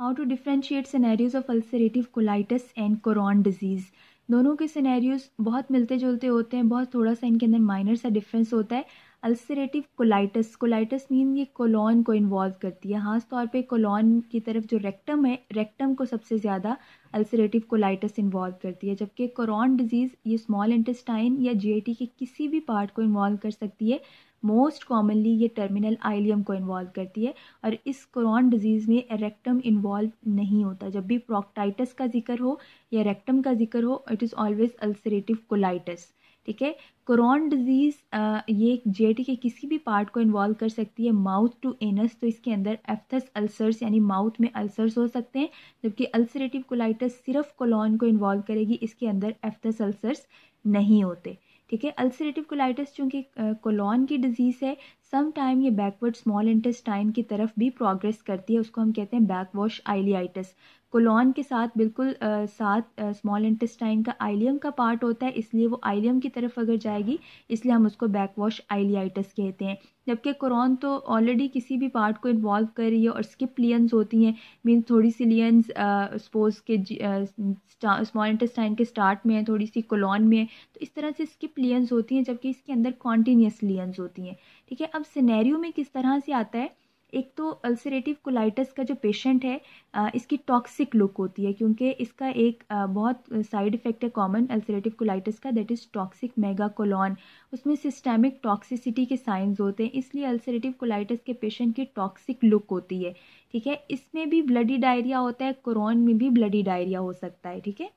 how to differentiate scenarios of ulcerative colitis and Crohn disease दोनों के scenarios बहुत मिलते जुलते होते हैं बहुत थोड़ा सा इनके अंदर माइनर सा डिफरेंस होता है अल्सरेटिव कोलाइटिस कोलाइटिस मीन ये कोलॉन को इन्वॉल्व करती है ख़ास तौर पे कोलॉन की तरफ जो रेक्टम है रेक्टम को सबसे ज़्यादा अल्सरेटिव कोलाइटिस इन्वॉल्व करती है जबकि कोरोन डिजीज़ ये स्मॉल इंटेस्टाइन या जीआईटी के किसी भी पार्ट को इन्वॉल्व कर सकती है मोस्ट कॉमनली ये टर्मिनल आइलियम को इन्वॉल्व करती है और इस क्रॉन डिजीज़ में एरेक्टम इन्वॉल्व नहीं होता जब भी प्रोक्टाइटस का जिक्र हो या रेक्टम का जिक्र हो it is always ulcerative colitis ठीक है क्रॉन डिजीज़ ये जेटी के किसी भी पार्ट को इन्वॉल्व कर सकती है माउथ टू एनस तो इसके अंदर एफ्थस अल्सर्स यानी माउथ में अल्सर्स हो सकते हैं जबकि अल्सरेटिव कोलाइटस सिर्फ कोलॉन को इन्वॉल्व करेगी इसके अंदर एफ्थस अल्सर्स नहीं होते ठीक है अल्सरेटिव कोलाइटिस चूँकि कोलॉन की डिजीज़ है सम टाइम ये बैकवर्ड स्मॉल इंटेस्टाइन की तरफ भी प्रोग्रेस करती है उसको हम कहते हैं बैकवॉश आइलियाइटिस कोलोन के साथ बिल्कुल आ, साथ स्मॉल इंटेस्टाइन का आइलियम का पार्ट होता है इसलिए वो आइलियम की तरफ अगर जाएगी इसलिए हम उसको बैकवॉश आइलियाइटस कहते हैं जबकि कुरान तो ऑलरेडी किसी भी पार्ट को इन्वॉल्व कर रही है और स्किप लियंस होती हैं मीन थोड़ी सी लियंस सपोज के स्मॉल इंटेस्टाइन के स्टार्ट में है थोड़ी सी कोलोन में है तो इस तरह से स्किप लियंस होती हैं जबकि इसके अंदर कॉन्टीन्यूस लियंस होती हैं ठीक है अब सिनेरियो में किस तरह से आता है एक तो अल्सरेटिव कोलाइटिस का जो पेशेंट है इसकी टॉक्सिक लुक होती है क्योंकि इसका एक बहुत साइड इफ़ेक्ट है कॉमन अल्सरेटिव कोलाइटिस का दैट इज़ टॉक्सिक मेगाकोलॉन उसमें सिस्टेमिक टॉक्सिसिटी के साइंस होते हैं इसलिए अल्सरेटिव कोलाइटिस के पेशेंट की टॉक्सिक लुक होती है ठीक है इसमें भी ब्लडी डायरिया होता है कोरोन में भी ब्लडी डायरिया हो सकता है ठीक है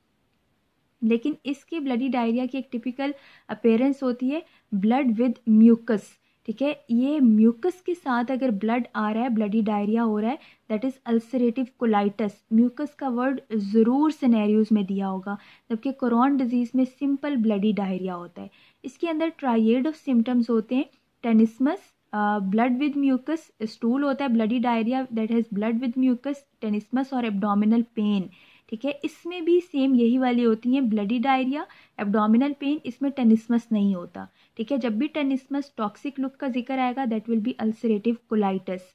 लेकिन इसके ब्लडी डायरिया की एक टिपिकल अपेयरेंस होती है ब्लड विद म्यूकस ठीक है ये म्यूकस के साथ अगर ब्लड आ रहा है ब्लडी डायरिया हो रहा है that is ulcerative colitis mucus का वर्ड ज़रूर सिनेरियोज में दिया होगा जबकि क्रॉन डिजीज़ में सिंपल ब्लडी डायरिया होता है इसके अंदर ट्राइड ऑफ सिम्टम्स होते हैं tenesmus blood with mucus stool होता है bloody diarrhoea that has blood with mucus tenesmus और एबडामिनल पेन ठीक है इसमें भी सेम यही वाली होती हैं ब्लडी डायरिया एबडामिनल पेन इसमें टेनिसमस नहीं होता ठीक है जब भी टेनिसमस टॉक्सिक लुक का जिक्र आएगा that will be ulcerative colitis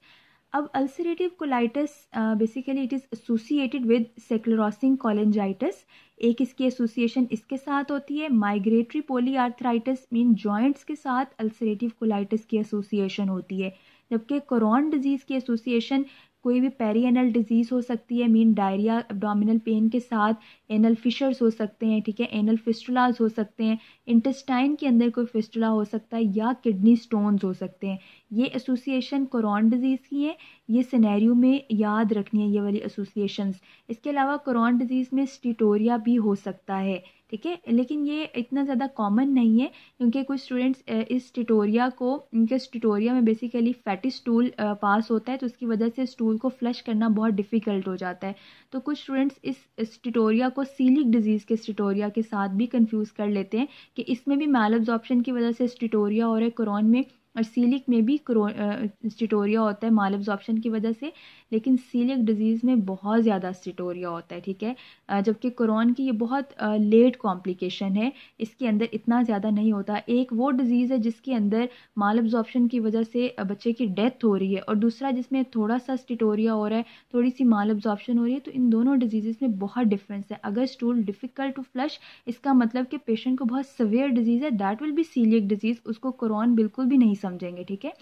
अब ulcerative colitis basically it is associated with sclerosing cholangitis एक इसकी एसोसिएशन इसके साथ होती है माइग्रेटरी पोलीआर्थराइटिस मीन जॉइंट्स के साथ अल्सरेटिव कोलाइटिस की एसोसिएशन होती है जबकि क्रॉन डिजीज़ की एसोसिएशन कोई भी पेरी एनल डिजीज़ हो सकती है मीन डायरिया एब्डोमिनल पेन के साथ एनल फिशर्स हो सकते हैं ठीक है एनल फिस्टुलाज हो सकते हैं इंटेस्टाइन के अंदर कोई फिस्टुला हो सकता है या किडनी स्टोन्स हो सकते हैं ये एसोसिएशन क्रॉन डिजीज़ की है ये सिनेरियो में याद रखनी है ये वाली एसोसिएशंस इसके अलावा कोरॉन डिजीज़ में स्टिटोरिया भी हो सकता है ठीक है लेकिन ये इतना ज़्यादा कॉमन नहीं है क्योंकि कुछ स्टूडेंट्स इस टिटोरिया को इनके टिटोरिया में बेसिकली फैटी स्टूल पास होता है तो उसकी वजह से स्टूल को फ्लश करना बहुत डिफ़िकल्ट हो जाता है तो कुछ स्टूडेंट्स इस टिटोरिया को सीलिक डिजीज़ के स्टिटोरिया के साथ भी कन्फ्यूज़ कर लेते हैं कि इसमें भी ऑप्शन की वजह से स्टिटोरिया और क्रोन में और सीलिक में भी स्टिटोरिया होता है माल एब्जॉर्प्शन की वजह से लेकिन सीलिक डिजीज़ में बहुत ज़्यादा स्टिटोरिया होता है ठीक है जबकि क्रोन की ये बहुत लेट कॉम्प्लिकेशन है इसके अंदर इतना ज़्यादा नहीं होता एक वो डिज़ीज़ है जिसके अंदर माल एब्जॉर्प्शन की वजह से बच्चे की डेथ हो रही है और दूसरा जिसमें थोड़ा सा स्टिटोरिया हो रहा है थोड़ी सी माल एब्जॉर्प्शन हो रही है तो इन दोनों डिजीज़ में बहुत डिफरेंस है अगर स्टूल डिफ़िकल्ट टू फ्लश इसका मतलब कि पेशेंट को बहुत सवेयर डिजीज़ है दैट विल भी सीलिक डिजीज़ उसको क्रोन बिल्कुल भी नहीं समझेंगे ठीक है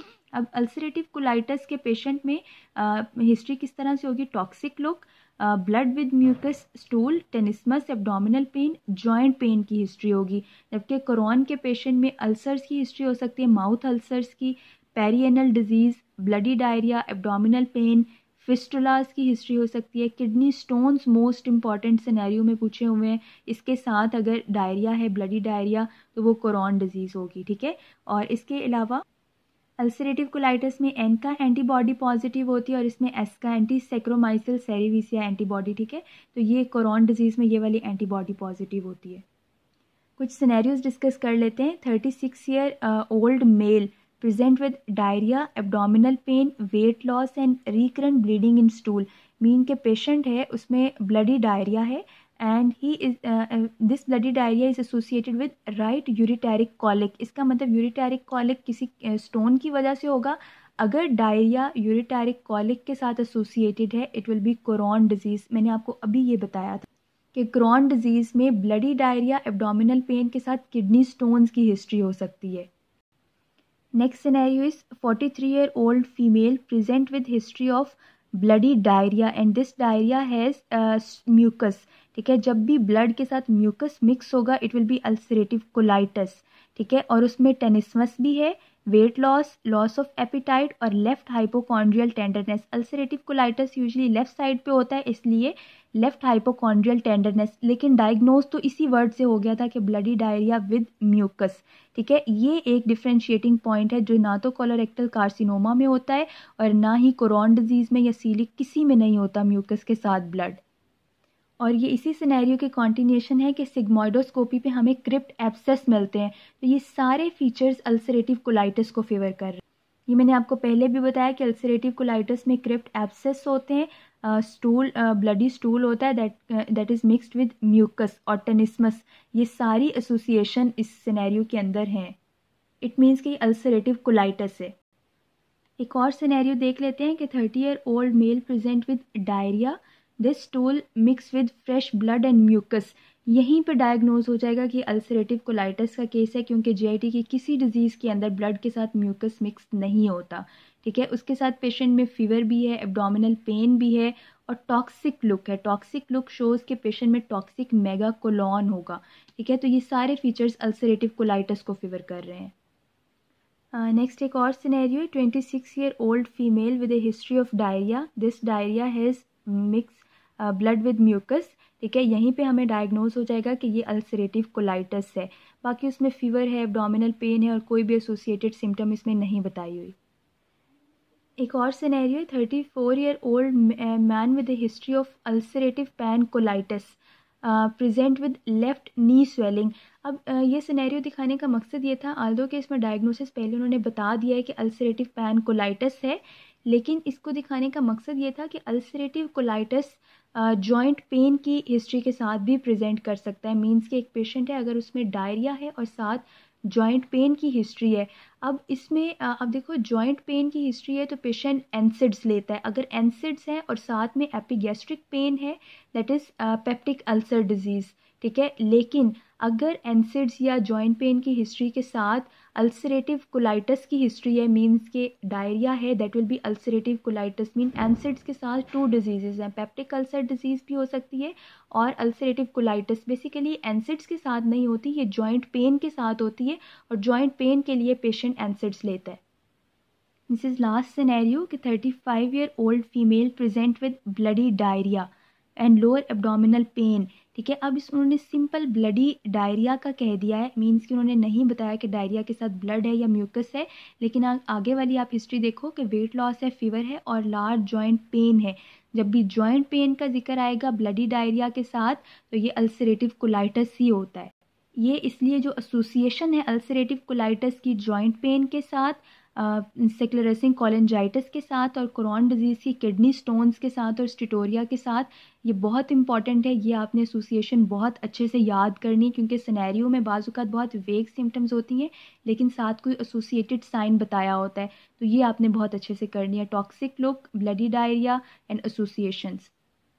अब अल्सरेटिव कोलाइटस के पेशेंट में हिस्ट्री किस तरह से होगी toxic look blood with mucus stool tenesmus abdominal pain joint pain की हिस्ट्री होगी जबकि कोरोन के पेशेंट में अल्सर्स की हिस्ट्री हो सकती है माउथ अल्सर्स की perianal disease bloody diarrhoea abdominal pain fistulas की हिस्ट्री हो सकती है kidney stones most important scenario में पूछे हुए हैं इसके साथ अगर डायरिया है ब्लडी डायरिया तो वो कोरॉन डिजीज़ होगी ठीक है और इसके अलावा अल्सरेटिव कोलाइटिस में एन का एंटीबॉडी पॉजिटिव होती है और इसमें एस का एंटी सेक्रोमाइसिल सेरिविसिया एंटीबॉडी ठीक है तो ये कोरोन डिजीज़ में ये वाली एंटीबॉडी पॉजिटिव होती है कुछ सिनेरियोज डिस्कस कर लेते हैं thirty six year old male present with diarrhoea abdominal pain weight loss and recurrent bleeding in stool mean के पेशेंट है उसमें ब्लडी डायरिया है and he is this bloody diarrhoea is associated with right ureteric colic इसका मतलब ureteric colic किसी stone uh, की वजह से होगा अगर डायरिया यूरिटेरिक कॉलिक के साथ एसोसिएटेड है it will be Crohn disease मैंने आपको अभी ये बताया था कि क्रॉन डिजीज़ में ब्लडी डायरिया एब्डोमिनल पेन के साथ किडनी स्टोन्स की हिस्ट्री हो सकती है next scenario is 43 year old female present with history of bloody diarrhoea and this diarrhoea has mucus ठीक है जब भी ब्लड के साथ म्यूकस मिक्स होगा it will be ulcerative colitis ठीक है और उसमें टेनिसमस भी है weight loss loss of appetite और left hypochondrial tenderness ulcerative colitis usually left side पे होता है इसलिए लेफ्ट हाइपोकॉन्ड्रियल टेंडरनेस लेकिन डायग्नोज तो इसी वर्ड से हो गया था कि ब्लडी डायरिया विद म्यूकस ठीक है ये एक डिफ्रेंशिएटिंग पॉइंट है जो ना तो कोलोरेक्टल कार्सिनोमा में होता है और ना ही कोरोन डिजीज़ में या सीलिक किसी में नहीं होता म्यूकस के साथ ब्लड और ये इसी सिनेरियो के कॉन्टीन्यूशन है कि सिग्मोइडोस्कोपी पे हमें क्रिप्ट एब्सेस मिलते हैं तो ये सारे फीचर्स अल्सरेटिव कोलाइटिस को फेवर कर रहे हैं ये मैंने आपको पहले भी बताया कि अल्सरेटिव कोलाइटिस में क्रिप्ट एब्सेस होते हैं स्टूल ब्लडी स्टूल होता है that that is mixed with mucus और टेनिसमस ये सारी एसोसिएशन इस सिनेरियो के अंदर हैं इट मीन्स कि अल्सरेटिव कोलाइटिस है एक और सिनेरियो देख लेते हैं कि thirty year old male present with diarrhoea this stool mix with fresh blood and mucus यहीं पर डायग्नोज हो जाएगा कि अल्सरेटिव कोलाइटिस का केस है क्योंकि जी की किसी डिजीज़ के अंदर ब्लड के साथ म्यूकस मिक्स नहीं होता ठीक है उसके साथ पेशेंट में फीवर भी है एब्डोमिनल पेन भी है और टॉक्सिक लुक है टॉक्सिक लुक शोज़ के पेशेंट में टॉक्सिक मेगा कोलॉन होगा ठीक है तो ये सारे फीचर्स अल्सरेटिव कोलाइटस को फीवर कर रहे हैं नेक्स्ट uh, एक और scenario twenty six year old female with a history of diarrhoea this diarrhoea has mix blood with mucus ठीक है यहीं पे हमें डायग्नोज हो जाएगा कि ये अल्सरेटिव कोलाइटस है बाकी उसमें फीवर है एबडोमिनल पेन है और कोई भी एसोसिएटेड सिम्टम इसमें नहीं बताई हुई एक और सिनेरियो है thirty four year old man with history of ulcerative pan colitis present with left knee swelling अब uh, ये सिनेरियो दिखाने का मकसद ये था आल्दो के इसमें डायग्नोसिस पहले उन्होंने बता दिया है कि अल्सरेटिव पैन कोलाइटस है लेकिन इसको दिखाने का मकसद ये था कि अल्सरेटिव कोलाइटस जॉइंट पेन की हिस्ट्री के साथ भी प्रेजेंट कर सकता है मींस कि एक पेशेंट है अगर उसमें डायरिया है और साथ जॉइंट पेन की हिस्ट्री है अब इसमें अब देखो जॉइंट पेन की हिस्ट्री है तो पेशेंट एनसिड्स लेता है अगर एनसिड्स हैं और साथ में एपिगैस्ट्रिक पेन है that is peptic ulcer disease ठीक है लेकिन अगर एनसिड्स या जॉइंट पेन की हिस्ट्री के साथ अल्सरेटिव कोलाइटस की हिस्ट्री है मीन्स के डायरिया है that will be ulcerative colitis mean NSAIDs के साथ टू डिजीजेज हैं पेप्टिक अल्सर डिजीज़ भी हो सकती है और अल्सरेटिव कोलाइटस बेसिकली एनसिड्स के साथ नहीं होती ये जॉइंट पेन के साथ होती है और जॉइंट पेन के लिए पेशेंट एनसिड्स लेता है दिस इज़ लास्ट सिनेरियो कि thirty five year old female present with bloody diarrhoea and lower abdominal pain ठीक है अब इस उन्होंने सिंपल ब्लडी डायरिया का कह दिया है मीन्स कि उन्होंने नहीं बताया कि डायरिया के साथ ब्लड है या म्यूकस है लेकिन आ, आगे वाली आप हिस्ट्री देखो कि वेट लॉस है फीवर है और लार्ज जॉइंट पेन है जब भी जॉइंट पेन का जिक्र आएगा ब्लडी डायरिया के साथ तो ये अल्सरेटिव कोलाइटस ही होता है ये इसलिए जो एसोसिएशन है अल्सरेटिव कोलाइटस की जॉइंट पेन के साथ सेक्लरसिंग कॉलेंजाइटिस के साथ और क्रॉन डिजीज़ की किडनी स्टोन्स के साथ और स्टिटोरिया के साथ ये बहुत इंपॉर्टेंट है ये आपने एसोसिएशन बहुत अच्छे से याद करनी क्योंकि सिनेरियो में बाज़ात बहुत वेग सिम्टम्स होती हैं लेकिन साथ कोई एसोसिएटेड साइन बताया होता है तो ये आपने बहुत अच्छे से करनी है toxic look bloody diarrhoea and associations